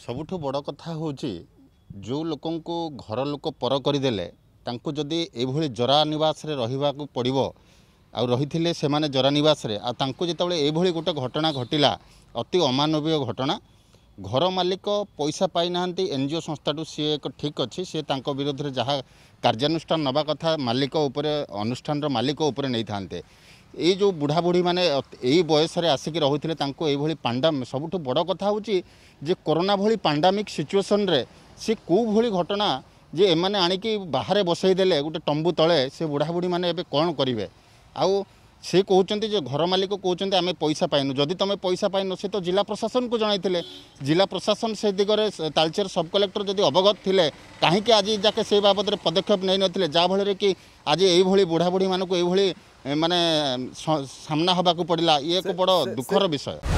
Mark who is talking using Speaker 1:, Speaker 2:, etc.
Speaker 1: ସବୁଠୁ ବଡ଼ କଥା ହେଉଛି ଯେଉଁ ଲୋକଙ୍କୁ ଘର ଲୋକ ପର କରିଦେଲେ ତାଙ୍କୁ ଯଦି ଏଭଳି ଜରା ନିବାସରେ ରହିବାକୁ ପଡ଼ିବ ଆଉ ରହିଥିଲେ ସେମାନେ ଜରା ନିବାସରେ ଆଉ ତାଙ୍କୁ ଯେତେବେଳେ ଏଭଳି ଗୋଟେ ଘଟଣା ଘଟିଲା ଅତି ଅମାନବୀୟ ଘଟଣା ଘର ମାଲିକ ପଇସା ପାଇନାହାନ୍ତି ଏନ୍ ଜି ଓ ସଂସ୍ଥାଠୁ ସିଏ ଏକ ଠିକ୍ ଅଛି ସିଏ ତାଙ୍କ ବିରୋଧରେ ଯାହା କାର୍ଯ୍ୟାନୁଷ୍ଠାନ ନେବା କଥା ମାଲିକ ଉପରେ ଅନୁଷ୍ଠାନର ମାଲିକ ଉପରେ ନେଇଥାନ୍ତେ ଏଇ ଯେଉଁ ବୁଢ଼ା ବୁଢ଼ୀମାନେ ଏଇ ବୟସରେ ଆସିକି ରହୁଥିଲେ ତାଙ୍କୁ ଏଇଭଳି ପାଣ୍ଡାମ ସବୁଠୁ ବଡ଼ କଥା ହେଉଛି ଯେ କରୋନା ଭଳି ପାଣ୍ଡାମିକ୍ ସିଚୁଏସନ୍ରେ ସେ କେଉଁ ଭଳି ଘଟଣା ଯେ ଏମାନେ ଆଣିକି ବାହାରେ ବସାଇ ଦେଲେ ଗୋଟେ ତମ୍ବୁ ତଳେ ସେ ବୁଢ଼ାବୁଢ଼ୀମାନେ ଏବେ କ'ଣ କରିବେ ଆଉ ସେ କହୁଛନ୍ତି ଯେ ଘର ମାଲିକ କହୁଛନ୍ତି ଆମେ ପଇସା ପାଇନୁ ଯଦି ତୁମେ ପଇସା ପାଇନ ସେ ତ ଜିଲ୍ଲା ପ୍ରଶାସନକୁ ଜଣାଇଥିଲେ ଜିଲ୍ଲା ପ୍ରଶାସନ ସେ ଦିଗରେ ତାଳଚେର ସବ୍ କଲେକ୍ଟର ଯଦି ଅବଗତ ଥିଲେ କାହିଁକି ଆଜି ଯାକେ ସେ ବାବଦରେ ପଦକ୍ଷେପ ନେଇନଥିଲେ ଯାହାଫଳରେ କି ଆଜି ଏଇଭଳି ବୁଢ଼ାବୁଢ଼ୀମାନଙ୍କୁ ଏଇଭଳି ମାନେ ସାମ୍ନା ହେବାକୁ ପଡ଼ିଲା ଇଏ ଏକ ବଡ଼ ଦୁଃଖର ବିଷୟ